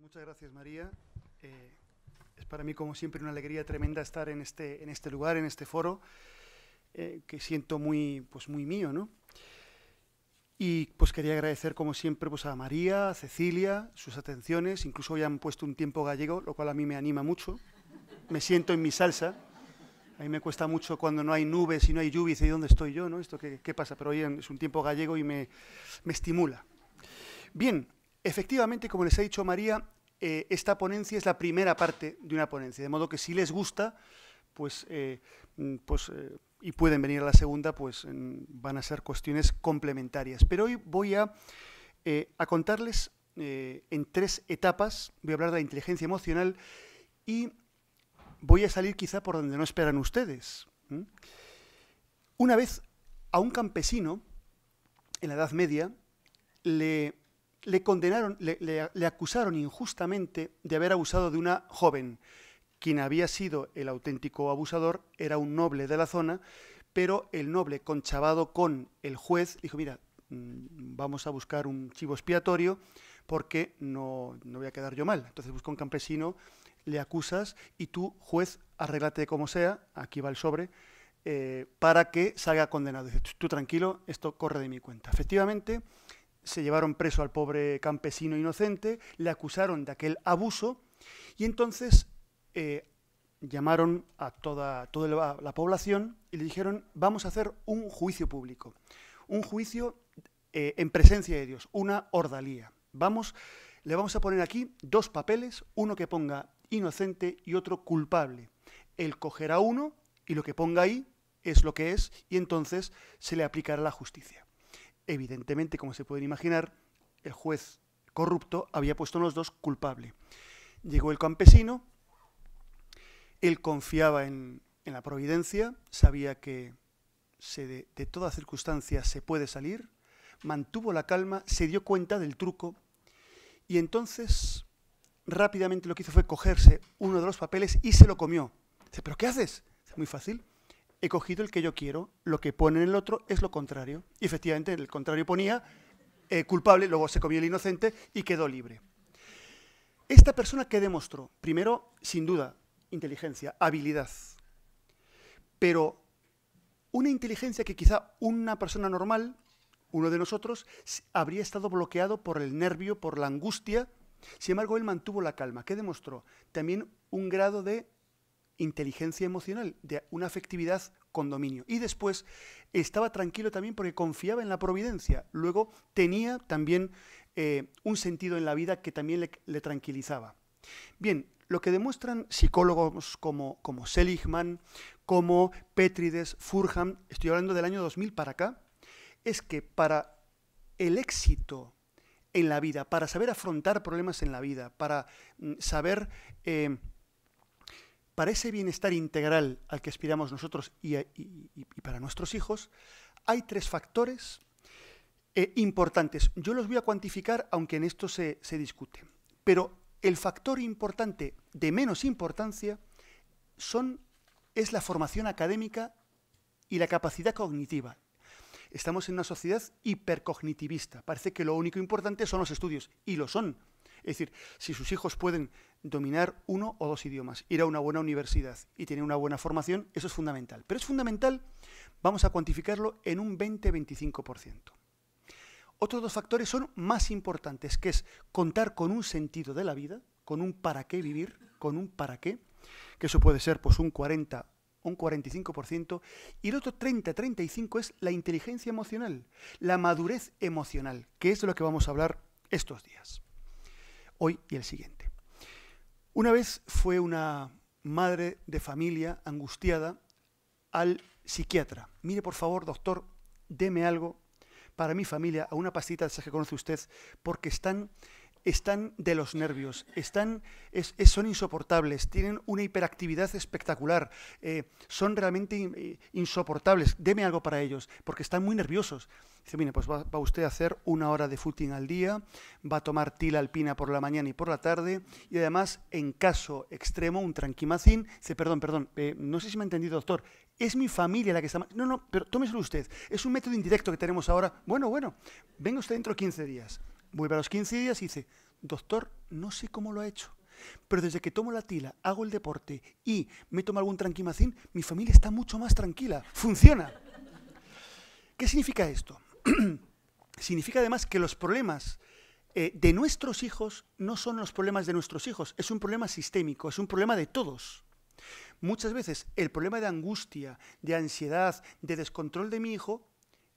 muchas gracias, María. Eh, es para mí, como siempre, una alegría tremenda estar en este, en este lugar, en este foro, eh, que siento muy, pues, muy mío, ¿no? Y pues quería agradecer, como siempre, pues, a María, a Cecilia, sus atenciones. Incluso hoy han puesto un tiempo gallego, lo cual a mí me anima mucho. Me siento en mi salsa. A mí me cuesta mucho cuando no hay nubes y no hay lluvia y ¿dónde estoy yo? ¿no? ¿Esto qué, pasa? Pero hoy es un tiempo gallego y me, me estimula. Bien, Efectivamente, como les ha dicho María, eh, esta ponencia es la primera parte de una ponencia, de modo que si les gusta, pues, eh, mm, pues eh, y pueden venir a la segunda, pues van a ser cuestiones complementarias. Pero hoy voy a, contarles en tres etapas, voy a hablar de la inteligencia emocional y voy a salir quizá por donde no esperan ustedes. Una vez a un campesino, en la Edad Media, le le condenaron, le, acusaron injustamente de haber abusado de una joven. Quien había sido el auténtico abusador era un noble de la zona, pero el noble, conchavado con el juez, dijo, mira, mm, vamos a buscar un chivo expiatorio porque no, voy a quedar yo mal. Entonces busca un campesino, le acusas y tú, juez, arréglate como sea, aquí va el sobre, eh, para que salga condenado. Dice, tú tranquilo, esto corre de mi cuenta. Efectivamente, se llevaron preso al pobre campesino inocente, le acusaron de aquel abuso y entonces eh, llamaron a toda, toda la, población y le dijeron, vamos a hacer un juicio público, un juicio eh, en presencia de Dios, una ordalía. Vamos, le vamos a poner aquí dos papeles, uno que ponga inocente y otro culpable. el cogerá uno y lo que ponga ahí es lo que es y entonces se le aplicará la justicia. Evidentemente, como se pueden imaginar, el juez corrupto había puesto a los dos culpable. Llegó el campesino, él confiaba en, la providencia, sabía que se de, todas toda circunstancia se puede salir, mantuvo la calma, se dio cuenta del truco y entonces rápidamente lo que hizo fue cogerse uno de los papeles y se lo comió. Dice, ¿pero qué haces? Es muy fácil he cogido el que yo quiero, lo que pone en el otro es lo contrario. Y efectivamente, el contrario ponía eh, culpable, luego se comió el inocente y quedó libre. Esta persona que demostró, primero, sin duda, inteligencia, habilidad, pero una inteligencia que quizá una persona normal, uno de nosotros, habría estado bloqueado por el nervio, por la angustia, sin embargo, él mantuvo la calma. ¿Qué demostró? También un grado de inteligencia emocional, de una afectividad con dominio. Y después estaba tranquilo también porque confiaba en la providencia. Luego tenía también eh, un sentido en la vida que también le, tranquilizaba. Bien, lo que demuestran psicólogos como, como Seligman, como Petrides, Furham, estoy hablando del año 2000 para acá, es que para el éxito en la vida, para saber afrontar problemas en la vida, para mm, saber eh, para ese bienestar integral al que aspiramos nosotros y, para nuestros hijos, hay tres factores eh, importantes. Yo los voy a cuantificar, aunque en esto se, discute. Pero el factor importante de menos importancia es la formación académica y la capacidad cognitiva. Estamos en una sociedad hipercognitivista. Parece que lo único importante son los estudios, y lo son. Es decir, si sus hijos pueden dominar uno o dos idiomas, ir a una buena universidad y tener una buena formación, eso es fundamental. Pero es fundamental, vamos a cuantificarlo en un 20-25%. Otros dos factores son más importantes, que es contar con un sentido de la vida, con un para qué vivir, con un para qué, que eso puede ser pues un 40 un 45%, y el otro 30-35 es la inteligencia emocional, la madurez emocional, que es de lo que vamos a hablar estos días hoy y el siguiente. Una vez fue una madre de familia angustiada al psiquiatra. Mire, por favor, doctor, deme algo para mi familia, a una pastita de esas que conoce usted, porque están están de los nervios, están, son insoportables, tienen una hiperactividad espectacular, eh, son realmente eh, insoportables. Deme algo para ellos, porque están muy nerviosos. Dice, mire, pues va, usted a hacer una hora de footing al día, va a tomar tila alpina por la mañana y por la tarde, y además, en caso extremo, un tranquimacín. Dice, perdón, perdón, eh, no sé si me ha entendido, doctor, es mi familia la que está... No, no, pero tómeselo usted. Es un método indirecto que tenemos ahora. Bueno, bueno, venga usted dentro de 15 días. Vuelve a los 15 días y dice, doctor, no sé cómo lo ha hecho, pero desde que tomo la tila, hago el deporte y me tomo algún tranquimacín, mi familia está mucho más tranquila. ¡Funciona! ¿Qué significa esto? significa además que los problemas eh, de nuestros hijos no son los problemas de nuestros hijos, es un problema sistémico, es un problema de todos. Muchas veces el problema de angustia, de ansiedad, de descontrol de mi hijo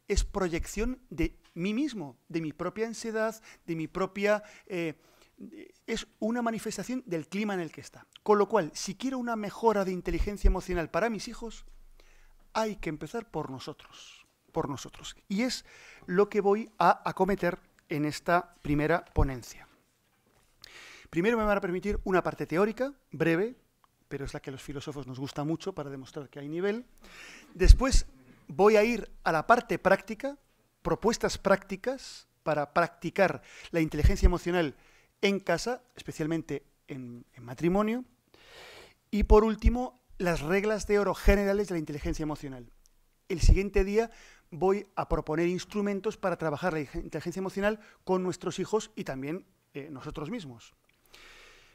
es proyección de mí mismo, de mi propia ansiedad, de mi propia... Eh, es una manifestación del clima en el que está. Con lo cual, si quiero una mejora de inteligencia emocional para mis hijos, hay que empezar por nosotros, por nosotros. Y es lo que voy a acometer en esta primera ponencia. Primero me van a permitir una parte teórica, breve, pero es la que a los filósofos nos gusta mucho para demostrar que hay nivel. Después voy a ir a la parte práctica, propuestas prácticas para practicar la inteligencia emocional en casa, especialmente en, matrimonio. Y por último, las reglas de oro generales de la inteligencia emocional. El siguiente día voy a proponer instrumentos para trabajar la inteligencia emocional con nuestros hijos y también eh, nosotros mismos.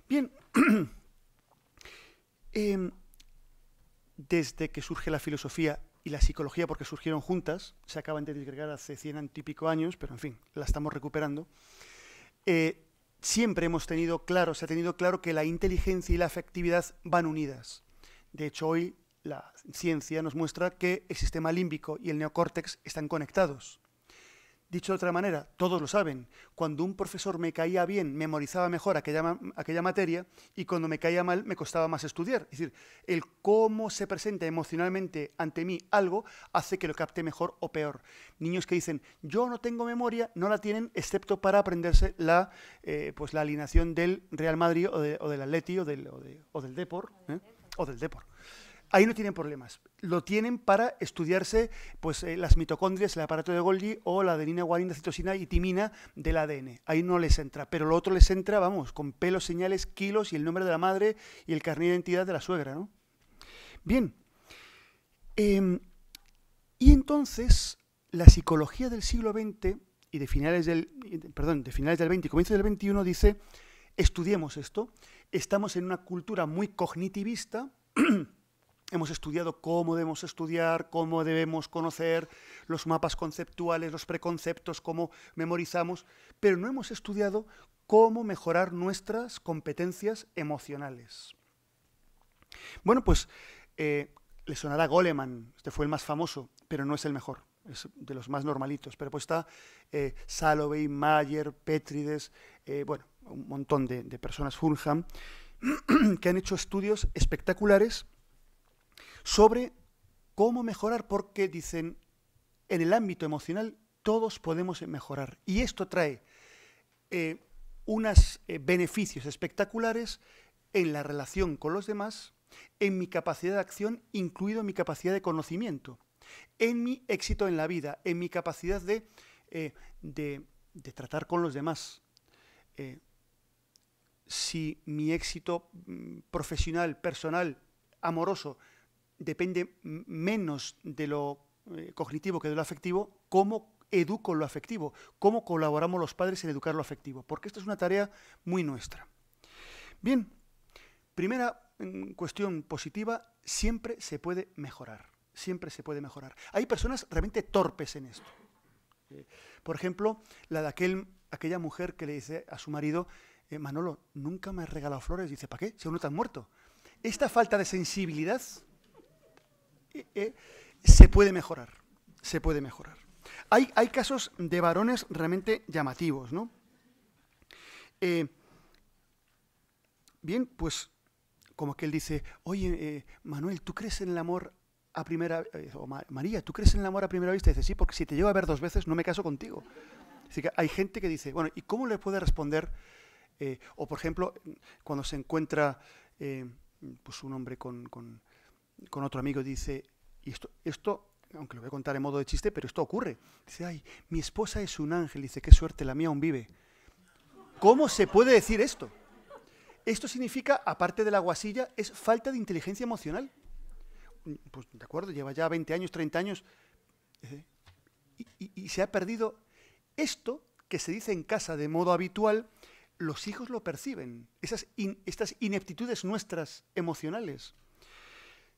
Bien, em, desde que surge la filosofía y la psicología, porque surgieron juntas, se acaban de disgregar hace 100 y años, pero en fin, la estamos recuperando, eh, siempre hemos tenido claro, se ha tenido claro que la inteligencia y la afectividad van unidas. De hecho, hoy la ciencia nos muestra que el sistema límbico y el neocórtex están conectados. Dicho de otra manera, todos lo saben, cuando un profesor me caía bien, memorizaba mejor aquella, aquella, materia y cuando me caía mal me costaba más estudiar. Es decir, el cómo se presenta emocionalmente ante mí algo hace que lo capte mejor o peor. Niños que dicen, yo no tengo memoria, no la tienen excepto para aprenderse la, eh, pues la alineación del Real Madrid o, del Atleti o del, o, del Depor. O del Depor. ¿eh? ahí no tienen problemas. Lo tienen para estudiarse pues, eh, las mitocondrias, el aparato de Golgi o la adenina, guarina, citosina y timina del ADN. Ahí no les entra, pero lo otro les entra, vamos, con pelos, señales, kilos y el nombre de la madre y el carnet de identidad de la suegra, Bien. Em, y entonces, la psicología del siglo XX y de finales del, perdón, de finales del XX y comienzos del XXI dice, estudiemos esto, estamos en una cultura muy cognitivista, Hemos estudiado cómo debemos estudiar, cómo debemos conocer los mapas conceptuales, los preconceptos, cómo memorizamos, pero no hemos estudiado cómo mejorar nuestras competencias emocionales. Bueno, pues eh, le sonará Goleman, este fue el más famoso, pero no es el mejor, es de los más normalitos. Pero pues está eh, Salovey, Mayer, Petrides, eh, bueno, un montón de personas, Fulham, que han hecho estudios espectaculares sobre cómo mejorar, porque dicen, en el ámbito emocional todos podemos mejorar. Y esto trae eh, unos eh, beneficios espectaculares en la relación con los demás, en mi capacidad de acción, incluido en mi capacidad de conocimiento, en mi éxito en la vida, en mi capacidad de, eh, tratar con los demás. si mi éxito mm, profesional, personal, amoroso, depende menos de lo eh, cognitivo que de lo afectivo, cómo educo lo afectivo, cómo colaboramos los padres en educar lo afectivo, porque esta es una tarea muy nuestra. Bien, primera mm, cuestión positiva, siempre se puede mejorar, siempre se puede mejorar. Hay personas realmente torpes en esto. Eh, por ejemplo, la de aquel, aquella mujer que le dice a su marido, eh, Manolo, nunca me has regalado flores, dice, ¿para qué? Si uno no te muerto. Esta falta de sensibilidad eh, eh, se puede mejorar, se puede mejorar. Hay, hay casos de varones realmente llamativos, ¿no? Eh, bien, pues como que él dice, oye, Manuel, ¿tú crees en el amor a primera vista? O María, ¿tú crees en el amor a primera vista? dice, sí, porque si te llevo a ver dos veces no me caso contigo. Así que hay gente que dice, bueno, ¿y cómo le puede responder? o por ejemplo, cuando se encuentra pues un hombre con, con otro amigo dice, y esto, esto, aunque lo voy a contar en modo de chiste, pero esto ocurre. Dice, ay, mi esposa es un ángel. Dice, qué suerte, la mía aún vive. ¿Cómo se puede decir esto? Esto significa, aparte de la guasilla, es falta de inteligencia emocional. Pues de acuerdo, lleva ya 20 años, 30 años, ¿eh? y, se ha perdido esto que se dice en casa de modo habitual, los hijos lo perciben, esas estas ineptitudes nuestras emocionales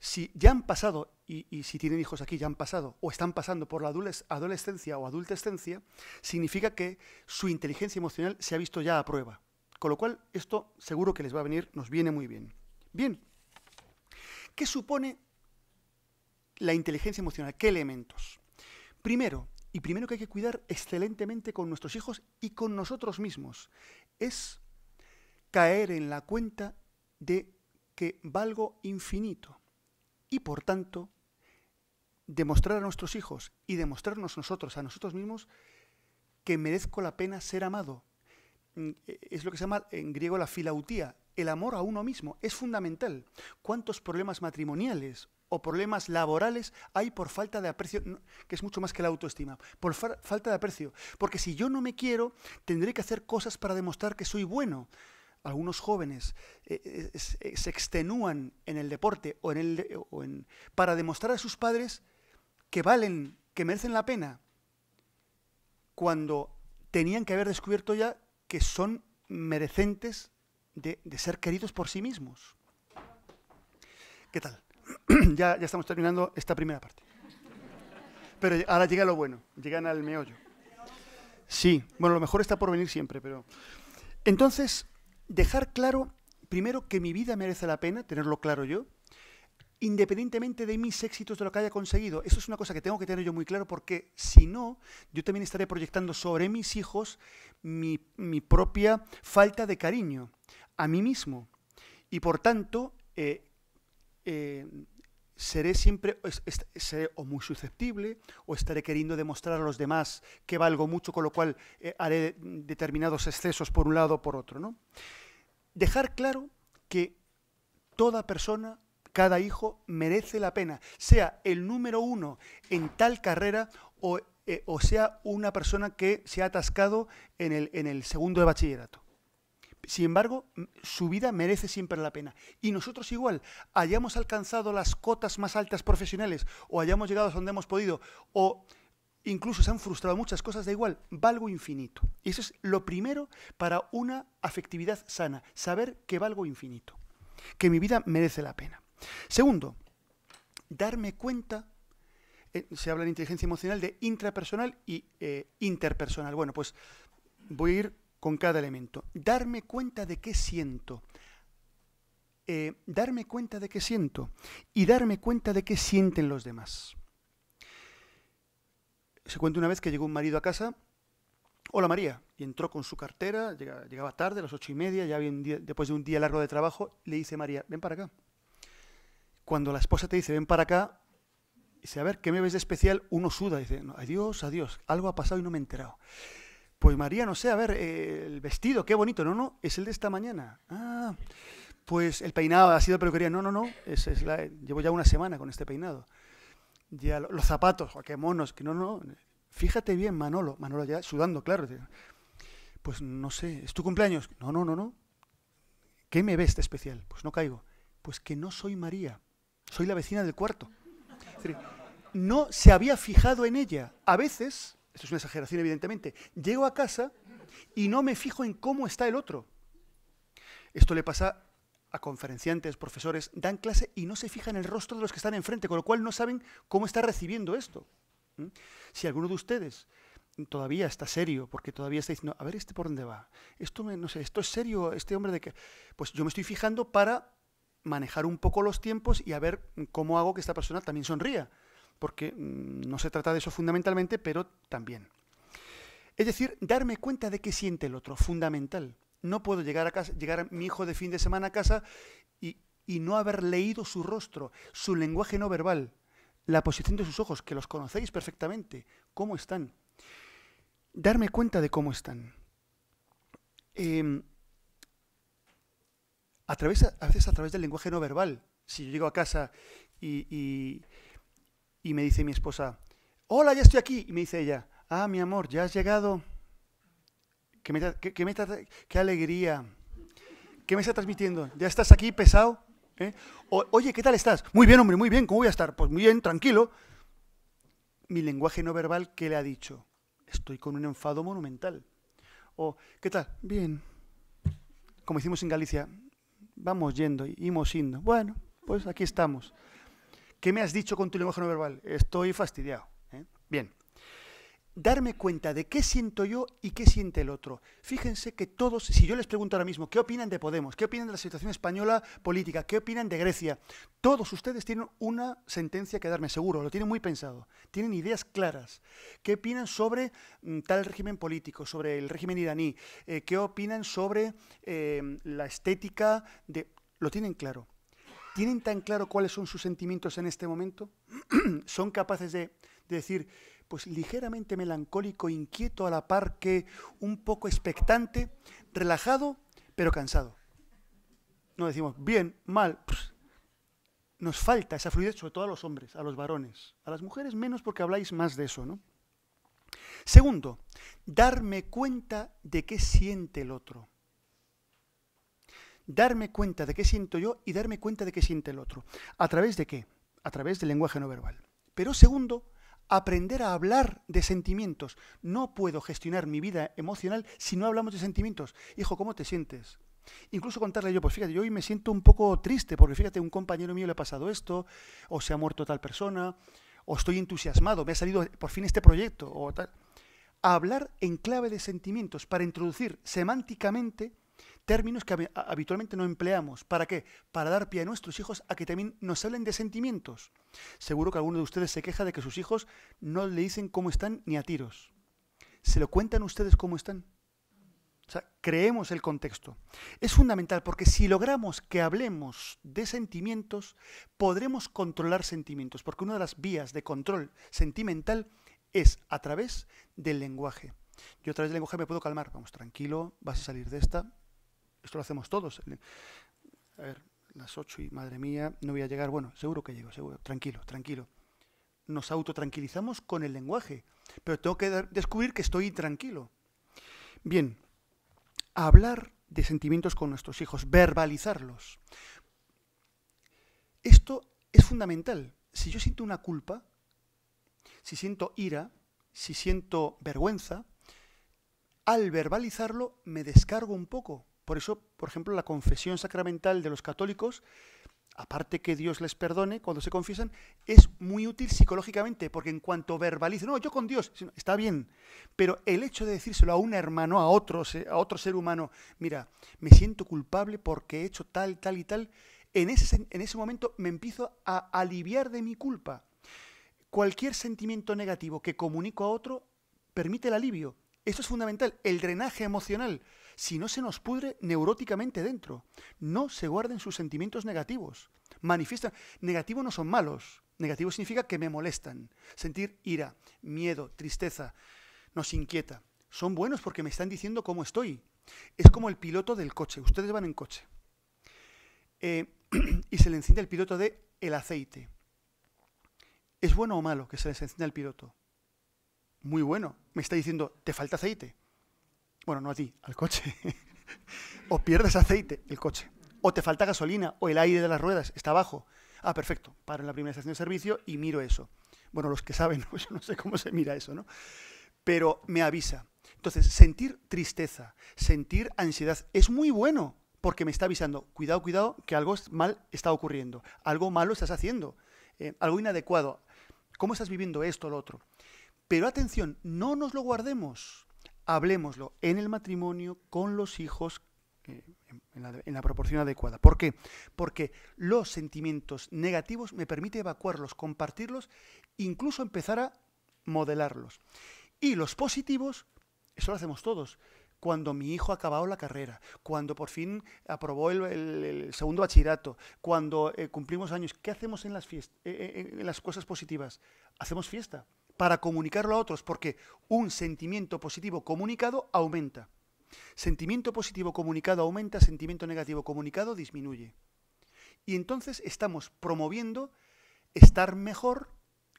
si ya han pasado, y, si tienen hijos aquí, ya han pasado, o están pasando por la adolescencia o adultescencia, significa que su inteligencia emocional se ha visto ya a prueba. Con lo cual, esto seguro que les va a venir, nos viene muy bien. Bien, ¿qué supone la inteligencia emocional? ¿Qué elementos? Primero, y primero que hay que cuidar excelentemente con nuestros hijos y con nosotros mismos, es caer en la cuenta de que valgo infinito y por tanto demostrar a nuestros hijos y demostrarnos nosotros, a nosotros mismos, que merezco la pena ser amado. Mm, e, es lo que se llama en griego la filautía, el amor a uno mismo. Es fundamental. ¿Cuántos problemas matrimoniales o problemas laborales hay por falta de aprecio, que es mucho más que la autoestima, por falta de aprecio? Porque si yo no me quiero, tendré que hacer cosas para demostrar que soy bueno algunos jóvenes eh, eh, eh, se extenúan en el deporte o en el, para demostrar a sus padres que valen, que merecen la pena, cuando tenían que haber descubierto ya que son merecentes de, ser queridos por sí mismos. ¿Qué tal? ya, ya estamos terminando esta primera parte. Pero ahora llega lo bueno, llegan al meollo. Sí, bueno, lo mejor está por venir siempre, pero... Entonces, dejar claro, primero, que mi vida merece la pena, tenerlo claro yo, independientemente de mis éxitos, de lo que haya conseguido. Eso es una cosa que tengo que tener yo muy claro porque si no, yo también estaré proyectando sobre mis hijos mi, propia falta de cariño a mí mismo. Y por tanto, eh, eh, seré siempre seré o muy susceptible o estaré queriendo demostrar a los demás que valgo mucho, con lo cual eh, haré determinados excesos por un lado o por otro. ¿no? Dejar claro que toda persona, cada hijo, merece la pena, sea el número uno en tal carrera o, eh, o sea una persona que se ha atascado en el, en el segundo de bachillerato. Sin embargo, su vida merece siempre la pena. Y nosotros igual, hayamos alcanzado las cotas más altas profesionales, o hayamos llegado a donde hemos podido, o incluso se han frustrado muchas cosas, da igual, valgo infinito. Y eso es lo primero para una afectividad sana, saber que valgo infinito, que mi vida merece la pena. Segundo, darme cuenta eh, se habla en inteligencia emocional de intrapersonal y eh, interpersonal. Bueno, pues voy a ir con cada elemento. Darme cuenta de qué siento. Eh, darme cuenta de qué siento y darme cuenta de qué sienten los demás. Se cuenta una vez que llegó un marido a casa, hola María, y entró con su cartera, llegaba, tarde, a las ocho y media, ya después de un día largo de trabajo, le dice María, ven para acá. Cuando la esposa te dice, ven para acá, dice, a ver, ¿qué me ves de especial? Uno suda, dice, adiós, adiós, algo ha pasado y no me he enterado. Pues María, no sé, a ver, eh, el vestido, qué bonito, no, no, es el de esta mañana. Ah, pues el peinado ha sido peluquería, no, no, no, es, la, llevo ya una semana con este peinado. Ya los zapatos, qué monos, que no, no, fíjate bien, Manolo, Manolo ya sudando, claro. Pues no sé, ¿es tu cumpleaños? No, no, no, no. ¿Qué me ves de especial? Pues no caigo. Pues que no soy María, soy la vecina del cuarto. no se había fijado en ella. A veces esto es una exageración evidentemente, llego a casa y no me fijo en cómo está el otro. Esto le pasa a conferenciantes, profesores, dan clase y no se fijan en el rostro de los que están enfrente, con lo cual no saben cómo está recibiendo esto. ¿Mm? Si alguno de ustedes todavía está serio, porque todavía está diciendo, a ver, ¿este por dónde va? Esto, no sé, esto es serio, este hombre de que... Pues yo me estoy fijando para manejar un poco los tiempos y a ver cómo hago que esta persona también sonría porque mm, no se trata de eso fundamentalmente, pero también. Es decir, darme cuenta de qué siente el otro, fundamental. No puedo llegar a casa, llegar mi hijo de fin de semana a casa y, no haber leído su rostro, su lenguaje no verbal, la posición de sus ojos, que los conocéis perfectamente, cómo están. Darme cuenta de cómo están. Em, a, través, veces a través del lenguaje no verbal. Si yo llego a casa y, y me dice mi esposa, hola, ya estoy aquí. Y me dice ella, ah, mi amor, ya has llegado. Qué, me qué, alegría. ¿Qué me está transmitiendo? ¿Ya estás aquí pesado? ¿Eh? Oye, ¿qué tal estás? Muy bien, hombre, muy bien. ¿Cómo voy a estar? Pues muy bien, tranquilo. Mi lenguaje no verbal, ¿qué le ha dicho? Estoy con un enfado monumental. O, ¿qué tal? Bien. Como hicimos en Galicia, vamos yendo, y yendo. Bueno, pues aquí estamos. ¿Qué me has dicho con tu lenguaje no verbal? Estoy fastidiado. ¿eh? Bien. Darme cuenta de qué siento yo y qué siente el otro. Fíjense que todos, si yo les pregunto ahora mismo, ¿qué opinan de Podemos? ¿Qué opinan de la situación española política? ¿Qué opinan de Grecia? Todos ustedes tienen una sentencia que darme, seguro, lo tienen muy pensado. Tienen ideas claras. ¿Qué opinan sobre mm, tal régimen político, sobre el régimen iraní? Eh, ¿Qué opinan sobre eh, la estética de... Lo tienen claro ¿Tienen tan claro cuáles son sus sentimientos en este momento? ¿Son capaces de, decir, pues ligeramente melancólico, inquieto a la par que un poco expectante, relajado, pero cansado? No decimos bien, mal. Nos falta esa fluidez, sobre todo a los hombres, a los varones. A las mujeres menos porque habláis más de eso, ¿no? Segundo, darme cuenta de qué siente el otro darme cuenta de qué siento yo y darme cuenta de qué siente el otro. ¿A través de qué? A través del lenguaje no verbal. Pero segundo, aprender a hablar de sentimientos. No puedo gestionar mi vida emocional si no hablamos de sentimientos. Hijo, ¿cómo te sientes? Incluso contarle yo, pues fíjate, yo hoy me siento un poco triste porque fíjate, un compañero mío le ha pasado esto, o se ha muerto tal persona, o estoy entusiasmado, me ha salido por fin este proyecto, o tal. Hablar en clave de sentimientos para introducir semánticamente términos que habitualmente no empleamos. ¿Para qué? Para dar pie a nuestros hijos a que también nos hablen de sentimientos. Seguro que alguno de ustedes se queja de que sus hijos no le dicen cómo están ni a tiros. ¿Se lo cuentan ustedes cómo están? O sea, creemos el contexto. Es fundamental porque si logramos que hablemos de sentimientos, podremos controlar sentimientos, porque una de las vías de control sentimental es a través del lenguaje. Yo a través del lenguaje me puedo calmar, vamos, tranquilo, vas a salir de esta, esto lo hacemos todos. A ver, las ocho y madre mía, no voy a llegar. Bueno, seguro que llego, seguro. Tranquilo, tranquilo. Nos autotranquilizamos con el lenguaje, pero tengo que descubrir que estoy tranquilo. Bien, hablar de sentimientos con nuestros hijos, verbalizarlos. Esto es fundamental. Si yo siento una culpa, si siento ira, si siento vergüenza, al verbalizarlo me descargo un poco, por eso, por ejemplo, la confesión sacramental de los católicos, aparte que Dios les perdone cuando se confiesan, es muy útil psicológicamente, porque en cuanto verbalice, no, yo con Dios, está bien, pero el hecho de decírselo a un hermano, a otro, a otro ser humano, mira, me siento culpable porque he hecho tal, tal y tal, en ese, en ese momento me empiezo a aliviar de mi culpa. Cualquier sentimiento negativo que comunico a otro permite el alivio. Esto es fundamental, el drenaje emocional si no se nos pudre neuróticamente dentro. No se guarden sus sentimientos negativos. Manifiestan. Negativos no son malos. Negativo significa que me molestan. Sentir ira, miedo, tristeza, nos inquieta. Son buenos porque me están diciendo cómo estoy. Es como el piloto del coche. Ustedes van en coche. Eh, y se le enciende el piloto de el aceite. ¿Es bueno o malo que se les encienda el piloto? Muy bueno. Me está diciendo, te falta aceite. Bueno, no a ti, al coche. o pierdes aceite, el coche. O te falta gasolina, o el aire de las ruedas está abajo. Ah, perfecto, paro en la primera estación de servicio y miro eso. Bueno, los que saben, yo no sé cómo se mira eso, ¿no? Pero me avisa. Entonces, sentir tristeza, sentir ansiedad, es muy bueno, porque me está avisando, cuidado, cuidado, que algo mal está ocurriendo, algo malo estás haciendo, eh, algo inadecuado, cómo estás viviendo esto o lo otro. Pero atención, no nos lo guardemos hablemoslo en el matrimonio con los hijos eh, en, la, proporción adecuada. ¿Por qué? Porque los sentimientos negativos me permite evacuarlos, compartirlos, incluso empezar a modelarlos. Y los positivos, eso lo hacemos todos cuando mi hijo ha acabado la carrera, cuando por fin aprobó el, segundo bachillerato, cuando eh, cumplimos años, ¿qué hacemos en las, eh, en las cosas positivas? Hacemos fiesta, para comunicarlo a otros, porque un sentimiento positivo comunicado aumenta. Sentimiento positivo comunicado aumenta, sentimiento negativo comunicado disminuye. Y entonces estamos promoviendo estar mejor,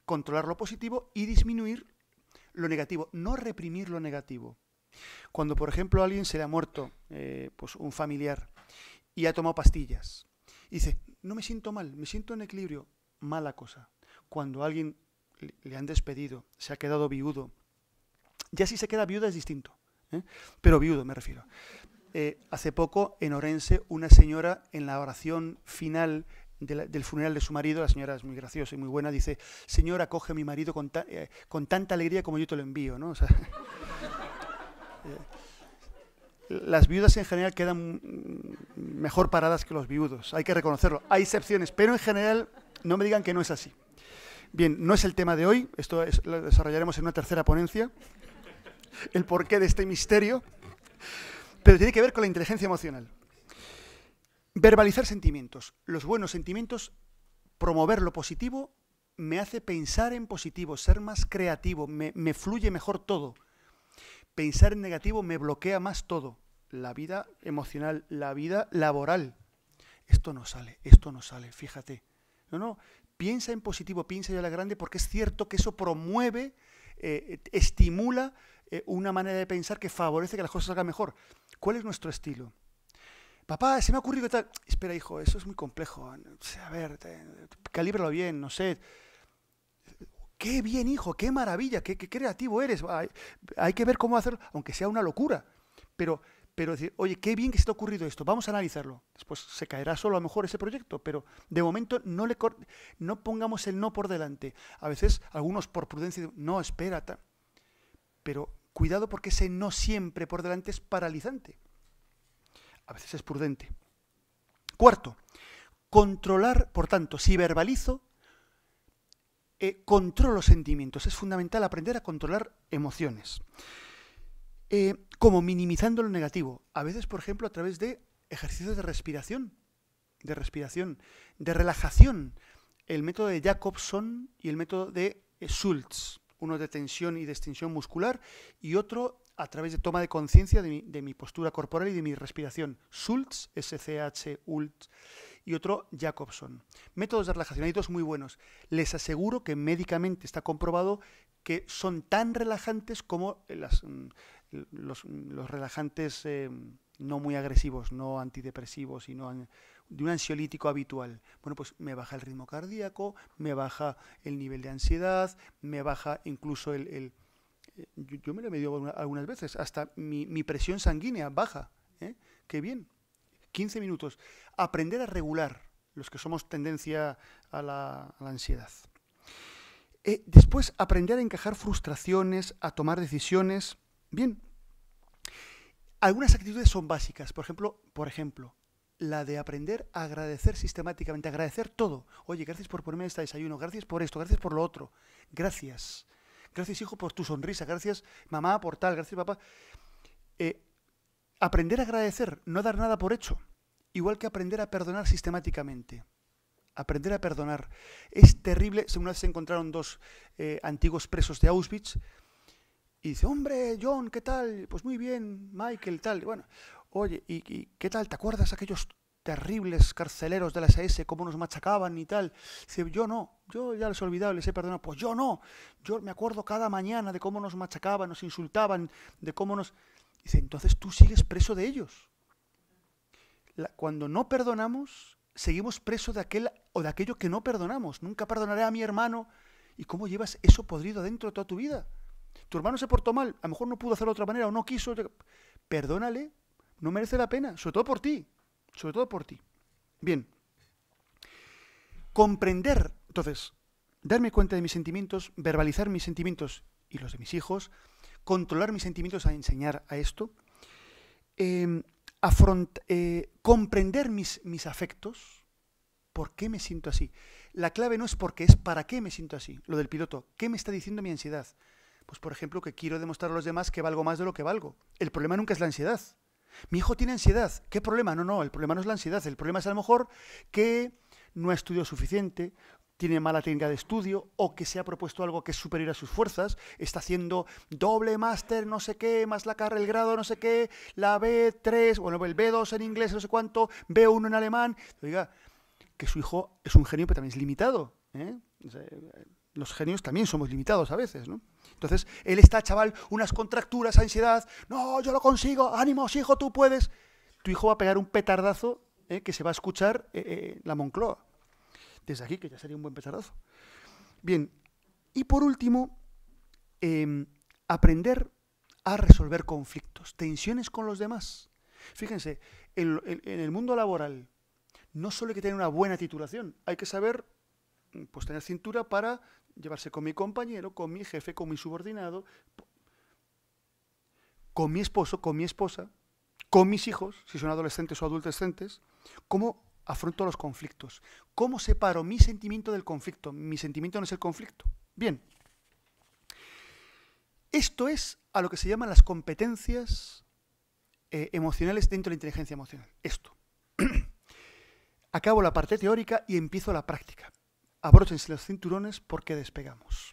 controlar lo positivo y disminuir lo negativo, no reprimir lo negativo. Cuando, por ejemplo, alguien se le ha muerto eh, pues un familiar y ha tomado pastillas, y dice, no me siento mal, me siento en equilibrio, mala cosa. Cuando alguien le han despedido, se ha quedado viudo. Ya si se queda viuda es distinto, ¿eh? pero viudo me refiero. Eh, hace poco en Orense una señora en la oración final del funeral de su marido, la señora es muy graciosa y muy buena, dice, señora, coge a mi marido con, eh, tanta alegría como yo te lo envío. ¿no? las viudas en general quedan mejor paradas que los viudos, hay que reconocerlo. Hay excepciones, pero en general no me digan que no es así. Bien, no es el tema de hoy, esto lo desarrollaremos en una tercera ponencia, el porqué de este misterio, pero tiene que ver con la inteligencia emocional. Verbalizar sentimientos, los buenos sentimientos, promover lo positivo, me hace pensar en positivo, ser más creativo, me, me fluye mejor todo. Pensar en negativo me bloquea más todo, la vida emocional, la vida laboral. Esto no sale, esto no sale, fíjate. No, no, piensa en positivo, piensa ya la grande, porque es cierto que eso promueve, eh, estimula eh, una manera de pensar que favorece que las cosas salgan mejor. ¿Cuál es nuestro estilo? Papá, se me ha ocurrido que tal. Espera, hijo, eso es muy complejo. A ver, calíbralo bien, no sé. Qué bien, hijo, qué maravilla, qué, creativo eres. Hay, hay que ver cómo hacerlo, aunque sea una locura. Pero pero decir, oye, qué bien que se te ha ocurrido esto, vamos a analizarlo. Después se caerá solo a lo mejor ese proyecto, pero de momento no, le no pongamos el no por delante. A veces algunos por prudencia dicen, no, espera, pero cuidado porque ese no siempre por delante es paralizante. A veces es prudente. Cuarto, controlar, por tanto, si verbalizo, eh, controlo sentimientos. Es fundamental aprender a controlar emociones. Eh, como minimizando lo negativo. A veces, por ejemplo, a través de ejercicios de respiración, de respiración, de relajación. El método de Jacobson y el método de eh, Schultz, uno de tensión y de extensión muscular y otro a través de toma de conciencia de, mi postura corporal y de mi respiración. Schultz, s c h y otro Jacobson. Métodos de relajación, hay dos muy buenos. Les aseguro que médicamente está comprobado que son tan relajantes como las, mm, los, relajantes eh, no muy agresivos, no antidepresivos, sino de un ansiolítico habitual. Bueno, pues me baja el ritmo cardíaco, me baja el nivel de ansiedad, me baja incluso el... Eh, yo, me lo he medido algunas veces, hasta mi, presión sanguínea baja. ¿eh? Qué bien. 15 minutos. Aprender a regular los que somos tendencia a la, ansiedad. Eh, después, aprender a encajar frustraciones, a tomar decisiones. Bien, algunas actitudes son básicas, por ejemplo, por ejemplo, la de aprender a agradecer sistemáticamente, agradecer todo. Oye, gracias por ponerme este desayuno, gracias por esto, gracias por lo otro, gracias. Gracias, hijo, por tu sonrisa, gracias, mamá, por tal, gracias, papá. Eh, aprender a agradecer, no dar nada por hecho, igual que aprender a perdonar sistemáticamente. Aprender a perdonar. Es terrible, una vez se encontraron dos eh, antiguos presos de Auschwitz, y dice, hombre, John, ¿qué tal? Pues muy bien, Michael, tal. Bueno, oye, ¿y, qué tal? ¿Te acuerdas aquellos terribles carceleros de la SS, cómo nos machacaban y tal. Dice, yo no, yo ya les he olvidado, les he perdonado. Pues yo no, yo me acuerdo cada mañana de cómo nos machacaban, nos insultaban, de cómo nos... Dice, entonces tú sigues preso de ellos. cuando no perdonamos, seguimos preso de aquel o de aquello que no perdonamos. Nunca perdonaré a mi hermano. ¿Y cómo llevas eso podrido dentro de toda tu vida? Tu hermano se portó mal, a lo mejor no pudo hacerlo de otra manera o no quiso. Perdónale, no merece la pena, sobre todo por ti, sobre todo por ti. Bien, comprender, entonces, darme cuenta de mis sentimientos, verbalizar mis sentimientos y los de mis hijos, controlar mis sentimientos a enseñar a esto, em, eh, comprender mis, mis afectos, ¿por qué me siento así? La clave no es porque es para qué me siento así, lo del piloto, ¿qué me está diciendo mi ansiedad? Pues por ejemplo, que quiero demostrar a los demás que valgo más de lo que valgo. El problema nunca es la ansiedad. Mi hijo tiene ansiedad. ¿Qué problema? No, no, el problema no es la ansiedad. El problema es a lo mejor que no ha estudiado suficiente, tiene mala técnica de estudio o que se ha propuesto algo que es superior a sus fuerzas, está haciendo doble máster, no sé qué, más la carrera, el grado, no sé qué, la B3, bueno, el B2 en inglés, no sé cuánto, B1 en alemán. Oiga, que su hijo es un genio, pero también es limitado. ¿eh? los genios también somos limitados a veces, ¿no? Entonces, él está, chaval, unas contracturas, ansiedad, no, yo lo consigo, ánimos, hijo, tú puedes. Tu hijo va a pegar un petardazo eh, que se va a escuchar eh, eh, la Moncloa. Desde aquí, que ya sería un buen petardazo. Bien, y por último, em, aprender a resolver conflictos, tensiones con los demás. Fíjense, en, en el mundo laboral, no solo hay que tener una buena titulación, hay que saber mm, pues tener cintura para llevarse con mi compañero, con mi jefe, con mi subordinado, con mi esposo, con mi esposa, con mis hijos, si son adolescentes o adolescentes, cómo afronto los conflictos, cómo separo mi sentimiento del conflicto. Mi sentimiento no es el conflicto. Bien. Esto es a lo que se llaman las competencias eh, emocionales dentro de la inteligencia emocional. Esto. Acabo la parte teórica y empiezo la práctica abróchense los cinturones porque despegamos.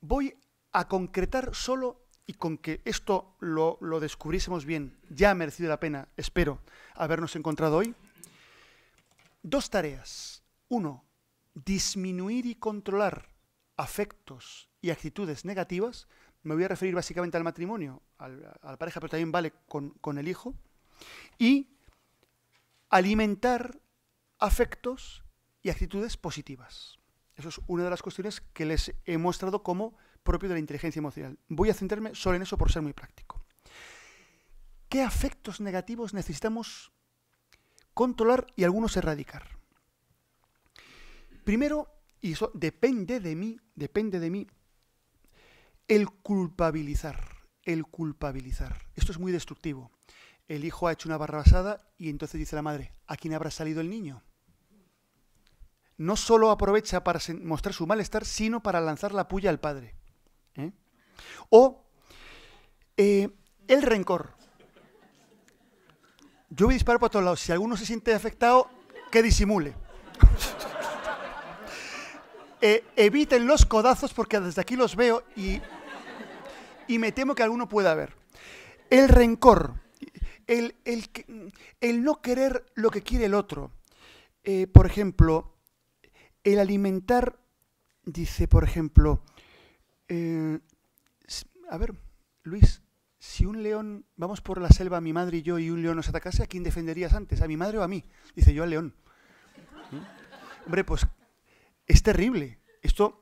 Voy a concretar solo, y con que esto lo, descubriésemos bien, ya ha merecido la pena, espero, habernos encontrado hoy, dos tareas. Uno, disminuir y controlar afectos y actitudes negativas. Me voy a referir básicamente al matrimonio, al, a la pareja, pero también vale con, con el hijo. Y alimentar afectos y actitudes positivas. Eso es una de las cuestiones que les he mostrado como propio de la inteligencia emocional. Voy a centrarme solo en eso por ser muy práctico. ¿Qué afectos negativos necesitamos controlar y algunos erradicar? Primero, y eso depende de mí, depende de mí, el culpabilizar, el culpabilizar. Esto es muy destructivo. El hijo ha hecho una barra basada y entonces dice la madre, ¿a quién habrá salido el niño? no solo aprovecha para mostrar su malestar, sino para lanzar la puya al padre. ¿eh? O eh, el rencor. Yo voy a disparar por todos lados. Si alguno se siente afectado, que disimule. Eh, eviten los codazos porque desde aquí los veo y, y me temo que alguno pueda ver. El rencor, el, el, el no querer lo que quiere el otro. por ejemplo, el alimentar, dice, por ejemplo, eh, a ver, Luis, si un león, vamos por la selva, mi madre y yo, y un león nos atacase, ¿a quién defenderías antes? ¿A mi madre o a mí? Dice yo al león. ¿Mm? Hombre, pues es terrible. Esto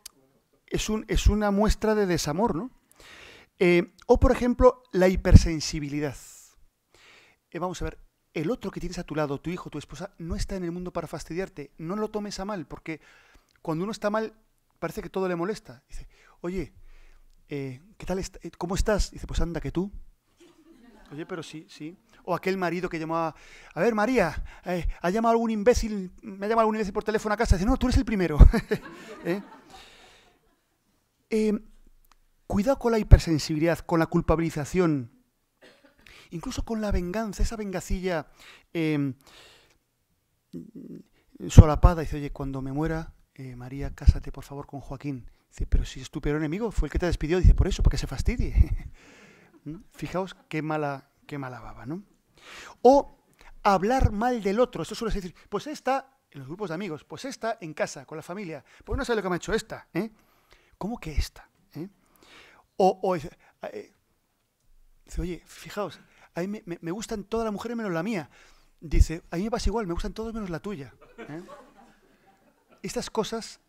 es, un, es una muestra de desamor, ¿no? Eh, o, por ejemplo, la hipersensibilidad. Eh, vamos a ver, el otro que tienes a tu lado, tu hijo, tu esposa, no está en el mundo para fastidiarte. No lo tomes a mal, porque cuando uno está mal, parece que todo le molesta. Dice, oye, eh, ¿qué tal? Eh, ¿Cómo estás? Dice, pues anda, que tú. Oye, pero sí, sí. O aquel marido que llamaba, a ver, María, eh, ha llamado algún imbécil, me ha llamado algún imbécil por teléfono a casa. Dice, no, tú eres el primero. cuidado con la hipersensibilidad, con la culpabilización, incluso con la venganza, esa vengacilla em, solapada, dice, oye, cuando me muera, eh, María, cásate por favor con Joaquín. Dice, pero si es tu peor enemigo, fue el que te despidió, dice, por eso, para que se fastidie. ¿Mm? Fijaos qué mala, qué mala baba, ¿no? O hablar mal del otro, eso suele decir, pues esta, en los grupos de amigos, pues esta en casa, con la familia, pues no sé lo que me ha hecho esta, ¿eh? ¿Cómo que esta? ¿Eh? O, eh, dice, oye, fijaos, a mí me, gustan todas las mujeres menos la mía. Dice, a mí me pasa igual, me gustan todos menos la tuya. ¿eh? Estas cosas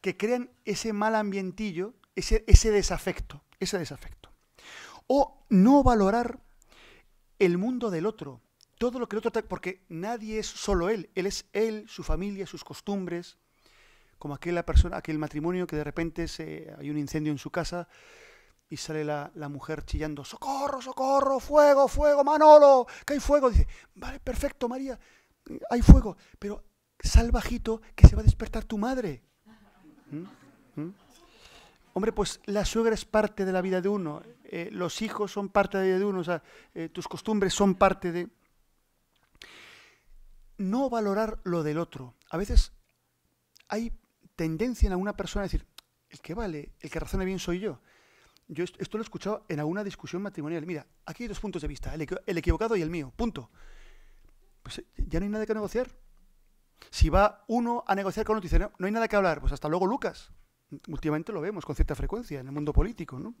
que crean ese mal ambientillo, ese, ese desafecto, ese desafecto. O no valorar el mundo del otro, todo lo que el otro porque nadie es solo él, él es él, su familia, sus costumbres, como aquella persona, aquel matrimonio que de repente se, hay un incendio en su casa, y sale la, mujer chillando, socorro, socorro, fuego, fuego, Manolo, que hay fuego. Dice, vale, perfecto, María, hay fuego, pero salvajito que se va a despertar tu madre. ¿Mm? ¿Mm? Hombre, pues la suegra es parte de la vida de uno, eh, los hijos son parte de la vida de uno, o sea, eh, tus costumbres son parte de... No valorar lo del otro. A veces hay tendencia en alguna persona a decir, el que vale, el que razona bien soy yo. Yo esto, lo he escuchado en alguna discusión matrimonial. Mira, aquí hay dos puntos de vista, el, equivocado y el mío, punto. Pues eh, ya no hay nada que negociar. Si va uno a negociar con otro dice, no, no hay nada que hablar, pues hasta luego, Lucas. Últimamente lo vemos con cierta frecuencia en el mundo político, ¿no?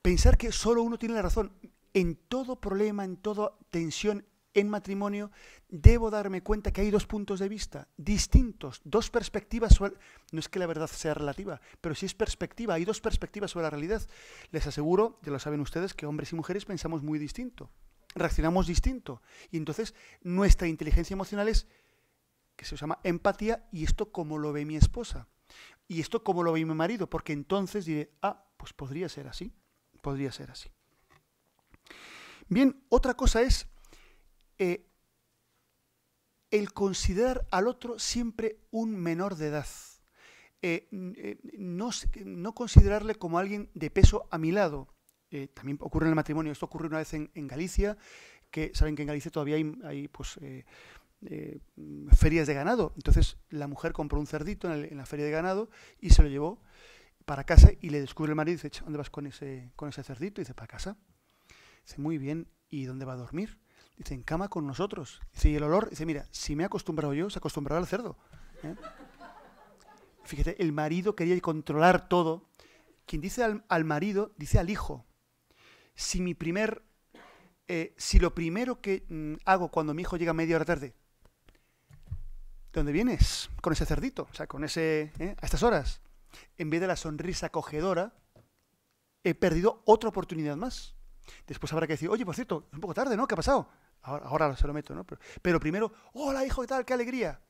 Pensar que solo uno tiene la razón en todo problema, en toda tensión en matrimonio, debo darme cuenta que hay dos puntos de vista distintos, dos perspectivas No es que la verdad sea relativa, pero sí es perspectiva, hay dos perspectivas sobre la realidad. Les aseguro, ya lo saben ustedes, que hombres y mujeres pensamos muy distinto, reaccionamos distinto. Y entonces nuestra inteligencia emocional es, que se llama empatía, y esto como lo ve mi esposa. Y esto como lo ve mi marido, porque entonces diré, ah, pues podría ser así, podría ser así. Bien, otra cosa es eh, el considerar al otro siempre un menor de edad. Eh, eh, no, considerarle como alguien de peso a mi lado. también ocurre en el matrimonio, esto ocurre una vez en, Galicia, que saben que en Galicia todavía hay, pues, ferias de ganado. Entonces la mujer compró un cerdito en, la feria de ganado y se lo llevó para casa y le descubre el marido y dice, ¿dónde vas con ese, con ese cerdito? Y dice, para casa. Dice, muy bien, ¿y dónde va a dormir? Dice, en cama con nosotros. Dice, y el olor, dice, mira, si me he acostumbrado yo, se acostumbrará al cerdo. ¿eh? Fíjate, el marido quería controlar todo. Quien dice al, marido, dice al hijo. Si mi primer, eh, si lo primero que mm, hago cuando mi hijo llega media hora tarde, ¿de dónde vienes? Con ese cerdito, o sea, con ese, ¿eh? a estas horas. En vez de la sonrisa acogedora, he perdido otra oportunidad más. Después habrá que decir, oye, por cierto, es un poco tarde, ¿no? ¿Qué ha pasado? Ahora, se lo meto, ¿no? Pero, primero, hola hijo, de tal? ¡Qué alegría!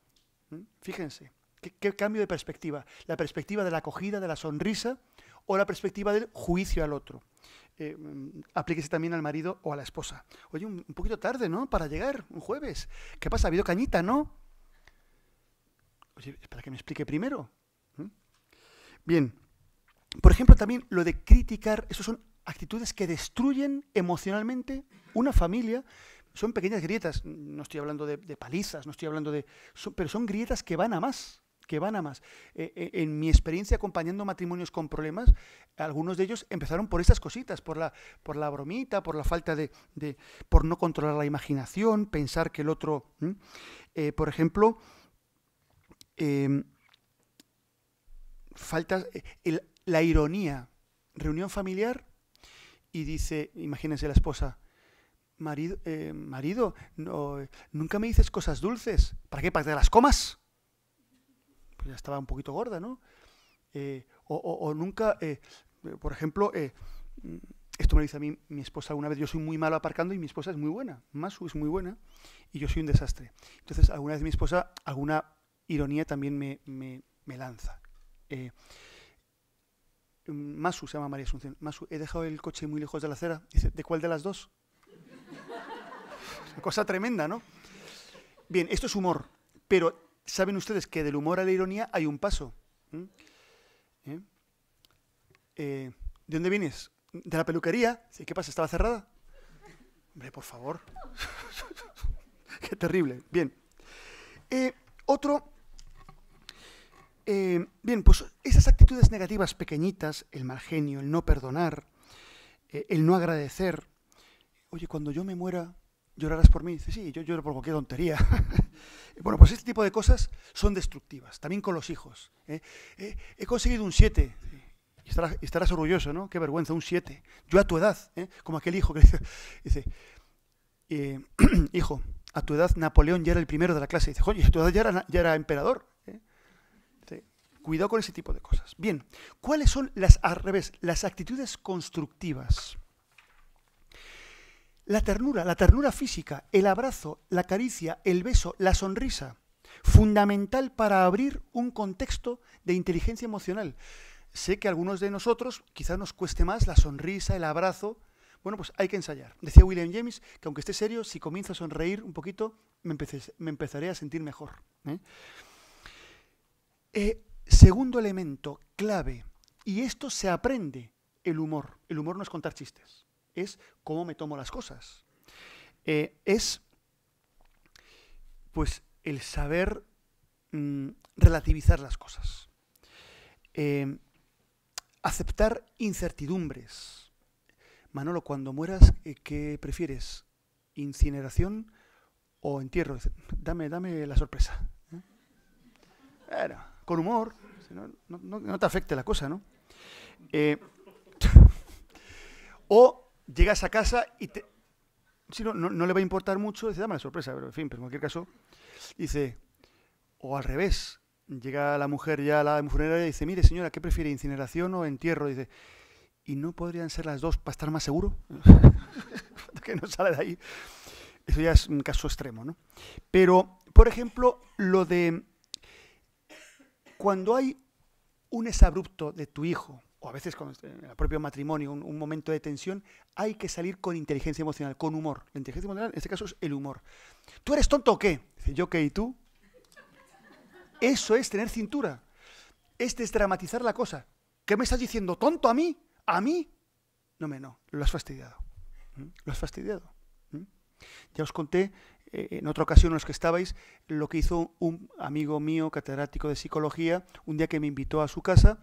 ¿Mm? Fíjense, qué, cambio de perspectiva. La perspectiva de la acogida, de la sonrisa, o la perspectiva del juicio al otro. Eh, mm, aplíquese también al marido o a la esposa. Oye, un, poquito tarde, ¿no? Para llegar, un jueves. ¿Qué pasa? ¿Ha habido cañita, no? Oye, espera que me explique primero. ¿Mm? Bien. Por ejemplo, también lo de criticar, Esas son actitudes que destruyen emocionalmente una familia son pequeñas grietas, no estoy hablando de, palizas, no estoy hablando de... pero son grietas que van a más, que van a más. Eh, eh, en mi experiencia acompañando matrimonios con problemas, algunos de ellos empezaron por esas cositas, por la, por la bromita, por la falta de, por no controlar la imaginación, pensar que el otro... Eh, por ejemplo, em, falta la ironía. Reunión familiar y dice, imagínense la esposa, marido, eh, marido nunca me dices cosas dulces. ¿Para qué? ¿Para de las comas? Pues ya estaba un poquito gorda, ¿no? Eh, o, nunca, eh, por ejemplo, esto me lo dice a mí mi esposa una vez, yo soy muy malo aparcando y mi esposa es muy buena, Masu es muy buena y yo soy un desastre. Entonces, alguna vez mi esposa, alguna ironía también me, me lanza. Masu se llama María Asunción. Masu, he dejado el coche muy lejos de la acera. Dice, ¿de cuál de las dos? cosa tremenda, ¿no? Bien, esto es humor, pero saben ustedes que del humor a la ironía hay un paso. ¿Mm? ¿Eh? ¿Eh? de dónde vienes? ¿De la peluquería? ¿Qué pasa? ¿Estaba cerrada? Hombre, por favor. Qué terrible. Bien. Eh, otro. Eh, bien, pues esas actitudes negativas pequeñitas, el mal genio, el no perdonar, el no agradecer. Oye, cuando yo me muera, ¿Llorarás por mí? Dice, sí, yo lloro por cualquier tontería. bueno, pues este tipo de cosas son destructivas, también con los hijos. ¿eh? he conseguido un 7. estarás, orgulloso, ¿no? Qué vergüenza, un 7. Yo a tu edad, ¿eh? como aquel hijo que dice, eh, hijo, a tu edad Napoleón ya era el primero de la clase. Dice, oye, a tu edad ya era, ya era emperador. Cuidado con ese tipo de cosas. Bien, ¿cuáles son las, al revés, las actitudes constructivas? La ternura, la ternura física, el abrazo, la caricia, el beso, la sonrisa, fundamental para abrir un contexto de inteligencia emocional. Sé que a algunos de nosotros quizás nos cueste más la sonrisa, el abrazo. Bueno, pues hay que ensayar. Decía William James que aunque esté serio, si comienzo a sonreír un poquito, me, me empezaré a sentir mejor. ¿eh? Eh, segundo elemento clave, y esto se aprende, el humor. El humor no es contar chistes es cómo me tomo las cosas. Eh, es, pues, el saber mm, relativizar las cosas. Em, aceptar incertidumbres. Manolo, cuando mueras, eh, ¿qué prefieres? ¿Incineración o entierro? Dame, dame la sorpresa. ¿eh? con humor, no, te afecte la cosa, ¿no? o llegas a casa y te... no, no, le va a importar mucho, dice, dame la sorpresa, pero en fin, pero en cualquier caso, dice, o al revés, llega la mujer ya a la funeraria y dice, mire señora, ¿qué prefiere, incineración o entierro? Dice, ¿y no podrían ser las dos para estar más seguro? que no sale de ahí. Eso ya es un caso extremo, ¿no? Pero, por ejemplo, lo de cuando hay un exabrupto de tu hijo, o a veces con el propio matrimonio, un, momento de tensión, hay que salir con inteligencia emocional, con humor. La inteligencia emocional en este caso es el humor. ¿Tú eres tonto o qué? Dice, yo qué y tú. Eso es tener cintura. Es dramatizar la cosa. ¿Qué me estás diciendo? ¿Tonto a mí? ¿A mí? No, me no. Lo has fastidiado. ¿Mm? Lo has fastidiado. ¿Mm? Ya os conté eh, en otra ocasión en los que estabais lo que hizo un amigo mío, catedrático de psicología, un día que me invitó a su casa